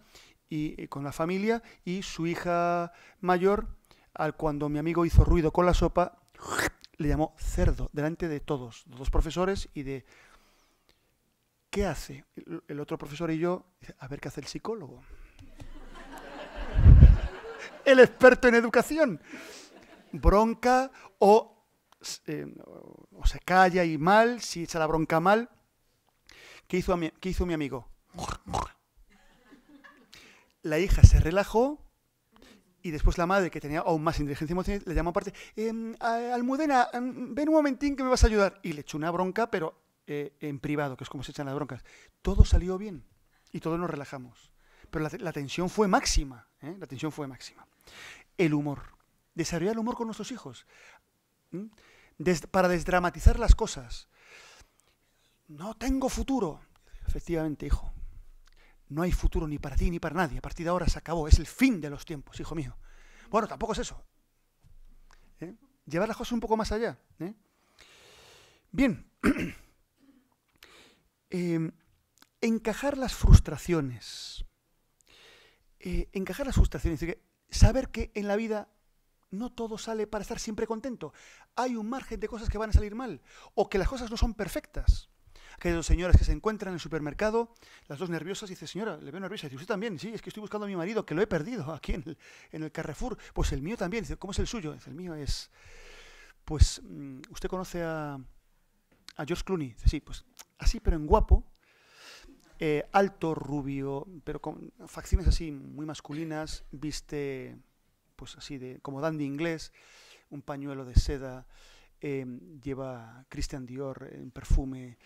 y, eh, con la familia y su hija mayor, al cuando mi amigo hizo ruido con la sopa, le llamó cerdo delante de todos, los profesores y de ¿qué hace? El otro profesor y yo, a ver qué hace el psicólogo. el experto en educación. Bronca o, eh, o, se calla y mal, si echa la bronca mal. ¿Qué hizo, mi, qué hizo mi amigo? la hija se relajó y después la madre, que tenía aún más inteligencia emocional, le llamó aparte, eh, Almudena, em, ven un momentín que me vas a ayudar. Y le echó una bronca, pero eh, en privado, que es como se echan las broncas. Todo salió bien y todos nos relajamos. Pero la, tensión fue máxima, ¿eh? la tensión fue máxima. El humor, desarrollar el humor con nuestros hijos, ¿Mm? para desdramatizar las cosas. No tengo futuro. Efectivamente, hijo, no hay futuro ni para ti ni para nadie. A partir de ahora se acabó. Es el fin de los tiempos, hijo mío. Bueno, tampoco es eso. ¿eh? Llevar las cosas un poco más allá. ¿eh? Bien. Em, encajar las frustraciones. Eh, encajar las frustraciones. Es decir, saber que en la vida no todo sale para estar siempre contento. Hay un margen de cosas que van a salir mal. O que las cosas no son perfectas aquellas dos señoras que se encuentran en el supermercado, las dos nerviosas, y dice, señora, le veo nerviosa. Y dice, usted también, sí, es que estoy buscando a mi marido, que lo he perdido aquí en el, Carrefour. Pues el mío también. Dice, ¿cómo es el suyo? Dice, el mío es... Pues, mm, ¿usted conoce a, George Clooney? Dice, sí, pues así, pero en guapo, eh, alto, rubio, pero con facciones así muy masculinas, viste pues así de como dandy inglés, un pañuelo de seda, eh, lleva Christian Dior en perfume,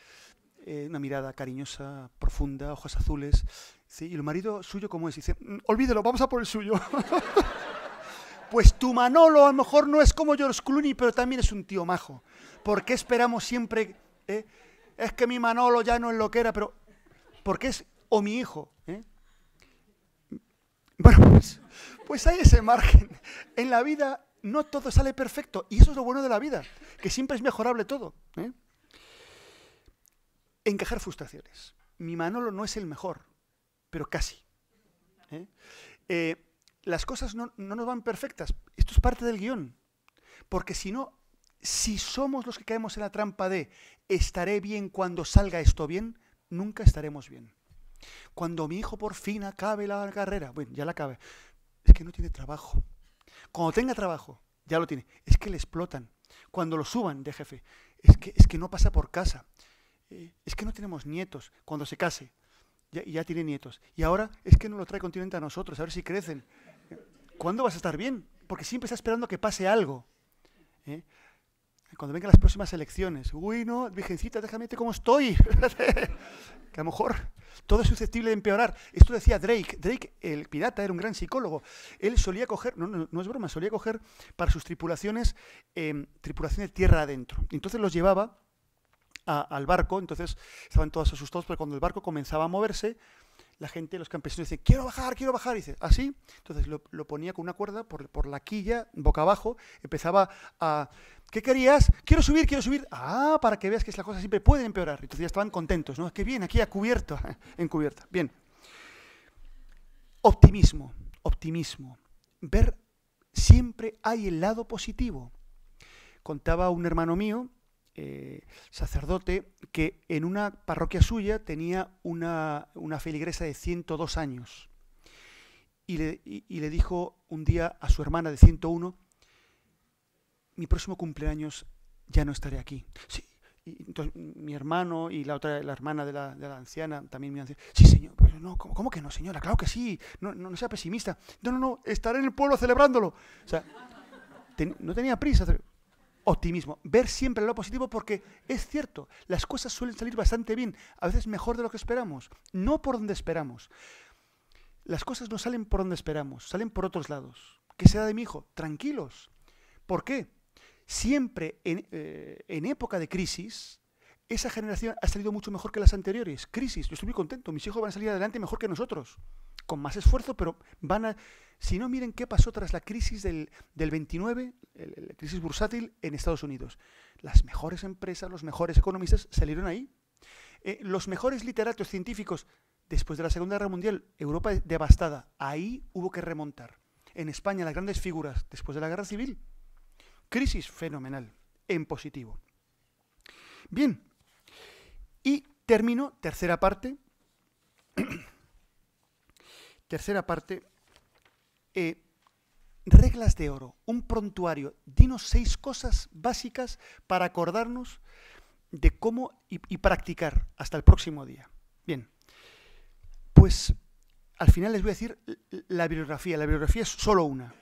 eh, una mirada cariñosa, profunda, ojos azules. ¿sí? ¿Y el marido suyo cómo es? dice, mm, olvídelo, vamos a por el suyo. pues tu Manolo a lo mejor no es como George Clooney, pero también es un tío majo. ¿Por qué esperamos siempre... Eh? Es que mi Manolo ya no es lo que era, pero... Porque es o mi hijo. ¿eh? Bueno, pues, pues hay ese margen. En la vida no todo sale perfecto. Y eso es lo bueno de la vida, que siempre es mejorable todo. ¿eh? Encajar frustraciones. Mi Manolo no es el mejor, pero casi. ¿eh? Eh, las cosas no, nos van perfectas. Esto es parte del guión. Porque si no, si somos los que caemos en la trampa de estaré bien cuando salga esto bien, nunca estaremos bien. Cuando mi hijo por fin acabe la carrera, bueno, ya la acabe, es que no tiene trabajo. Cuando tenga trabajo, ya lo tiene, es que le explotan. Cuando lo suban de jefe, es que, es que no pasa por casa es que no tenemos nietos cuando se case. Ya, ya tiene nietos. Y ahora es que no lo trae continuamente a nosotros, a ver si crecen. ¿Cuándo vas a estar bien? Porque siempre está esperando que pase algo. ¿eh? Cuando vengan las próximas elecciones, uy, no, virgencita, déjame irte cómo estoy. que a lo mejor todo es susceptible de empeorar. Esto decía Drake. Drake, el pirata, era un gran psicólogo. Él solía coger, no, es broma, solía coger para sus tripulaciones, eh, tripulaciones de tierra adentro. Entonces los llevaba al barco, entonces estaban todos asustados, pero cuando el barco comenzaba a moverse, la gente, los campesinos dice, quiero bajar, quiero bajar, dice, así, ¿Ah, entonces lo, ponía con una cuerda por, por, la quilla, boca abajo, empezaba a, ¿qué querías? Quiero subir, quiero subir, ah, para que veas que la cosa siempre pueden empeorar, entonces ya estaban contentos, ¿no? Es que bien, aquí a cubierto, en cubierta, bien. Optimismo, optimismo, ver siempre hay el lado positivo. Contaba un hermano mío, eh, sacerdote que en una parroquia suya tenía una, feligresa de 102 años. Y le, y, le, dijo un día a su hermana de 101, mi próximo cumpleaños ya no estaré aquí. Sí, mi hermano y la otra, la hermana de la, anciana, también me anciana, sí, señor, pero pues, no, ¿cómo, que no, señora? Claro que sí, no, sea pesimista. No, no, no, estaré en el pueblo celebrándolo. no tenía prisa optimismo, ver siempre lo positivo porque es cierto, las cosas suelen salir bastante bien, a veces mejor de lo que esperamos, no por donde esperamos. Las cosas no salen por donde esperamos, salen por otros lados. ¿Qué será de mi hijo? Tranquilos. ¿Por qué? Siempre en, eh, en época de crisis, esa generación ha salido mucho mejor que las anteriores. Crisis, yo estoy muy contento, mis hijos van a salir adelante mejor que nosotros con más esfuerzo, pero van a... Si no, miren qué pasó tras la crisis del, 29, la crisis bursátil en Estados Unidos. Las mejores empresas, los mejores economistas salieron ahí. Eh, los mejores literatos científicos, después de la Segunda Guerra Mundial, Europa devastada, ahí hubo que remontar. En España, las grandes figuras, después de la Guerra Civil. Crisis fenomenal, en positivo. Bien, y termino, tercera parte, Tercera parte, eh, reglas de oro, un prontuario. Dinos seis cosas básicas para acordarnos de cómo y, practicar hasta el próximo día. Bien, pues al final les voy a decir la bibliografía. La bibliografía es solo una.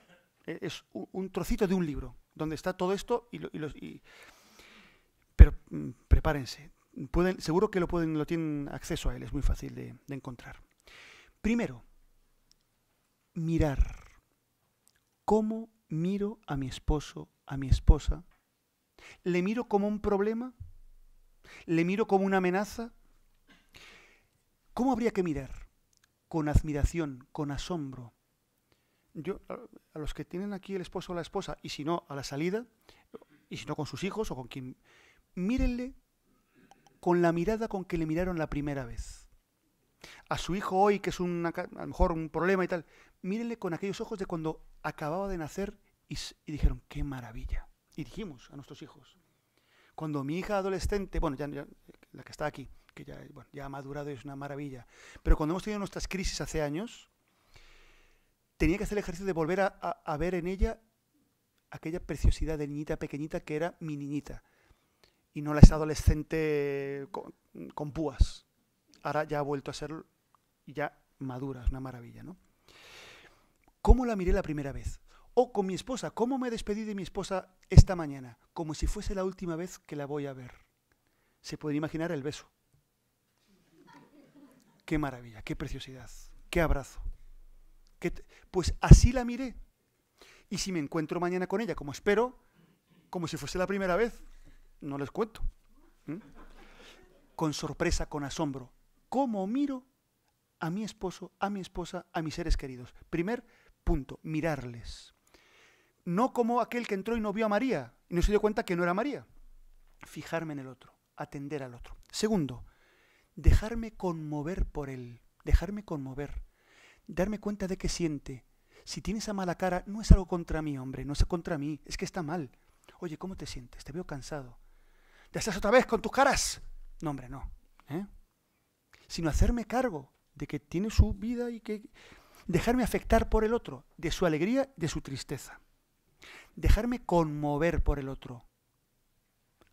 E, es un trocito de un libro donde está todo esto y, los... pero mm, prepárense. Pueden, seguro que lo, pueden, lo tienen acceso a él. Es muy fácil de, de encontrar. Primero, mirar. ¿Cómo miro a mi esposo, a mi esposa? ¿Le miro como un problema? ¿Le miro como una amenaza? ¿Cómo habría que mirar? Con admiración, con asombro. Yo, a los que tienen aquí el esposo o la esposa, y si no, a la salida, y si no con sus hijos o con quien, mírenle con la mirada con que le miraron la primera vez. A su hijo hoy, que es una, a lo mejor un problema y tal, mírenle con aquellos ojos de cuando acababa de nacer y, dijeron, qué maravilla. Y dijimos a nuestros hijos. Cuando mi hija adolescente, bueno, ya, la que está aquí, que ya, ha madurado y es una maravilla, pero cuando hemos tenido nuestras crisis hace años, tenía que hacer el ejercicio de volver a, ver en ella aquella preciosidad de niñita pequeñita que era mi niñita y no la es adolescente con, con, púas. Ahora ya ha vuelto a ser ya madura, es una maravilla, ¿no? cómo la miré la primera vez. O con mi esposa, cómo me despedí de mi esposa esta mañana, como si fuese la última vez que la voy a ver. Se puede imaginar el beso. Qué maravilla, qué preciosidad, qué abrazo. pues así la miré. Y si me encuentro mañana con ella, como espero, como si fuese la primera vez, no les cuento. Con sorpresa, con asombro. ¿Cómo miro a mi esposo, a mi esposa, a mis seres queridos? Primer, punto, mirarles. No como aquel que entró y no vio a María y no se dio cuenta que no era María. Fijarme en el otro, atender al otro. Segundo, dejarme conmover por él, dejarme conmover, darme cuenta de qué siente. Si tiene esa mala cara, no es algo contra mí, hombre, no es contra mí, es que está mal. Oye, ¿cómo te sientes? Te veo cansado. ¿Te estás otra vez con tus caras? No, hombre, no. ¿eh? Sino hacerme cargo de que tiene su vida y que Dejarme afectar por el otro, de su alegría, de su tristeza. Dejarme conmover por el otro.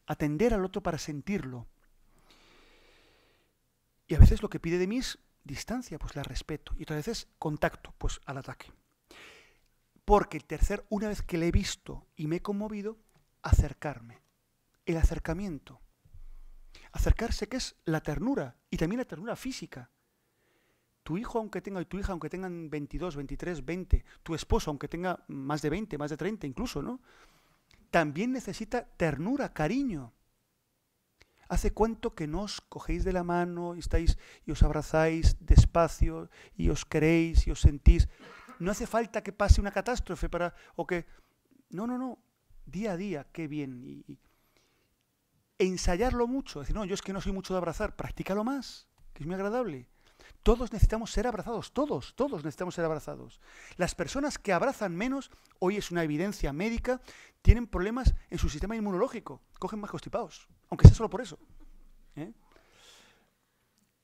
Atender al otro para sentirlo. Y a veces lo que pide de mí es distancia, pues la respeto. Y otras veces contacto, pues al ataque. Porque el tercer, una vez que le he visto y me he conmovido, acercarme. El acercamiento. Acercarse que es la ternura y también la ternura física tu hijo, aunque tenga, y tu hija, aunque tengan 22, 23, 20, tu esposo, aunque tenga más de 20, más de 30 incluso, ¿no? También necesita ternura, cariño. ¿Hace cuánto que no os cogéis de la mano y estáis y os abrazáis despacio y os queréis y os sentís? No hace falta que pase una catástrofe para o que no, no, no, día a día, qué bien ensayarlo mucho, decir, no, yo es que no soy mucho de abrazar, practícalo más, que es muy agradable. Todos necesitamos ser abrazados, todos, todos necesitamos ser abrazados. Las personas que abrazan menos, hoy es una evidencia médica, tienen problemas en su sistema inmunológico, cogen más constipados, aunque sea solo por eso. ¿eh?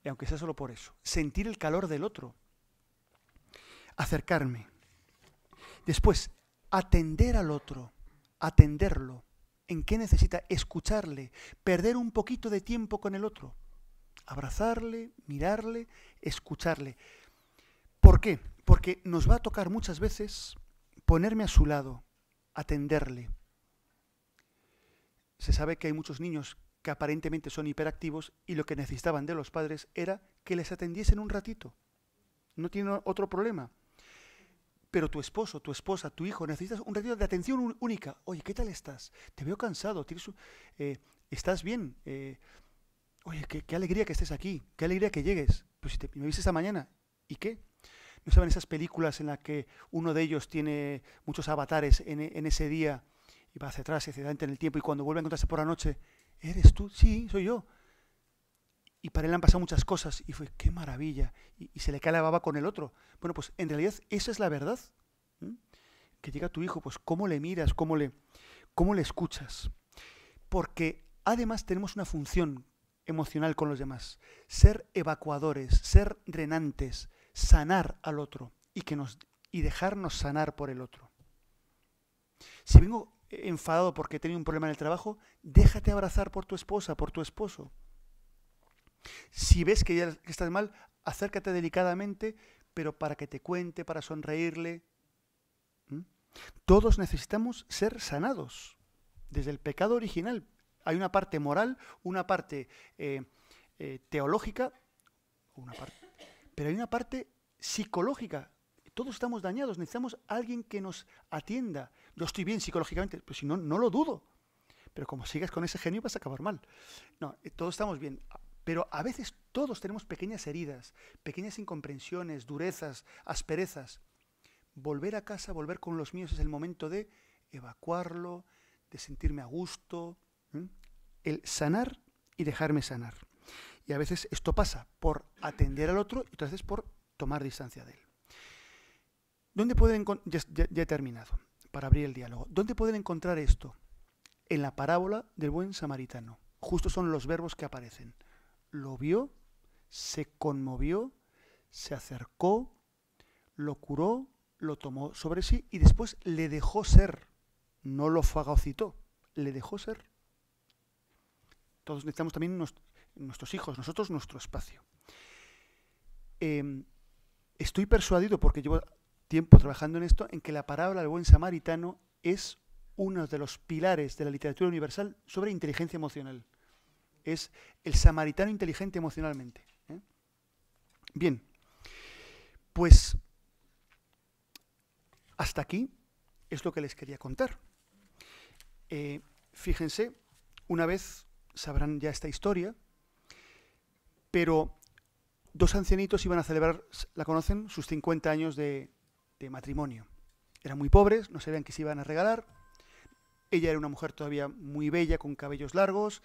Y aunque sea solo por eso. Sentir el calor del otro. Acercarme. Después, atender al otro, atenderlo. ¿En qué necesita? Escucharle, perder un poquito de tiempo con el otro abrazarle, mirarle, escucharle. ¿Por qué? Porque nos va a tocar muchas veces ponerme a su lado, atenderle. Se sabe que hay muchos niños que aparentemente son hiperactivos y lo que necesitaban de los padres era que les atendiesen un ratito. No tiene otro problema. Pero tu esposo, tu esposa, tu hijo, necesitas un ratito de atención única. Oye, ¿qué tal estás? Te veo cansado. Eh, ¿Estás bien? Eh, Oye, qué, alegría que estés aquí, qué alegría que llegues. Pues si te, me viste esta mañana, ¿y qué? ¿No saben esas películas en las que uno de ellos tiene muchos avatares en, ese día y va hacia atrás y hacia adelante en el tiempo y cuando vuelve a encontrarse por la noche, ¿eres tú? Sí, soy yo. Y para él han pasado muchas cosas y fue, qué maravilla. Y, se le cae la baba con el otro. Bueno, pues en realidad esa es la verdad. Que llega tu hijo, pues cómo le miras, cómo le, cómo le escuchas. Porque además tenemos una función emocional con los demás, ser evacuadores, ser drenantes, sanar al otro y, que nos, y dejarnos sanar por el otro. Si vengo enfadado porque he tenido un problema en el trabajo, déjate abrazar por tu esposa, por tu esposo. Si ves que ya estás mal, acércate delicadamente, pero para que te cuente, para sonreírle. Todos necesitamos ser sanados, desde el pecado original, hay una parte moral, una parte eh, eh, teológica, pero hay una parte psicológica. Todos estamos dañados, necesitamos alguien que nos atienda. Yo estoy bien psicológicamente, pues si no, no lo dudo. Pero como sigas con ese genio vas a acabar mal. No, eh, todos estamos bien. Pero a veces todos tenemos pequeñas heridas, pequeñas incomprensiones, durezas, asperezas. Volver a casa, volver con los míos es el momento de evacuarlo, de sentirme a gusto, el sanar y dejarme sanar. Y a veces esto pasa por atender al otro y otras veces por tomar distancia de él. ¿Dónde pueden ya, he terminado para abrir el diálogo. ¿Dónde pueden encontrar esto? En la parábola del buen samaritano. Justo son los verbos que aparecen. Lo vio, se conmovió, se acercó, lo curó, lo tomó sobre sí y después le dejó ser. No lo fagocitó, le dejó ser. Todos necesitamos también nuestros hijos, nosotros nuestro espacio. Em, estoy persuadido, porque llevo tiempo trabajando en esto, en que la parábola del buen samaritano es uno de los pilares de la literatura universal sobre inteligencia emocional. Es el samaritano inteligente emocionalmente. ¿eh? Bien, pues hasta aquí es lo que les quería contar. Eh, fíjense, una vez sabrán ya esta historia, pero dos ancianitos iban a celebrar, la conocen, sus 50 años de, matrimonio. Eran muy pobres, no sabían qué se iban a regalar. Ella era una mujer todavía muy bella, con cabellos largos.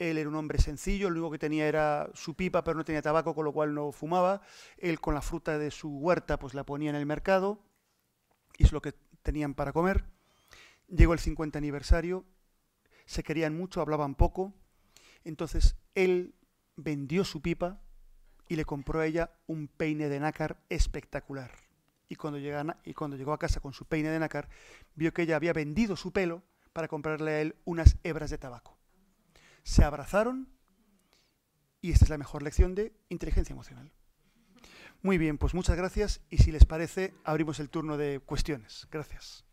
Él era un hombre sencillo, lo único que tenía era su pipa, pero no tenía tabaco, con lo cual no fumaba. Él con la fruta de su huerta pues la ponía en el mercado y es lo que tenían para comer. Llegó el 50 aniversario se querían mucho, hablaban poco. Entonces él vendió su pipa y le compró a ella un peine de nácar espectacular. Y cuando, y cuando llegó a casa con su peine de nácar, vio que ella había vendido su pelo para comprarle a él unas hebras de tabaco. Se abrazaron y esta es la mejor lección de inteligencia emocional. Muy bien, pues muchas gracias y si les parece, abrimos el turno de cuestiones. Gracias.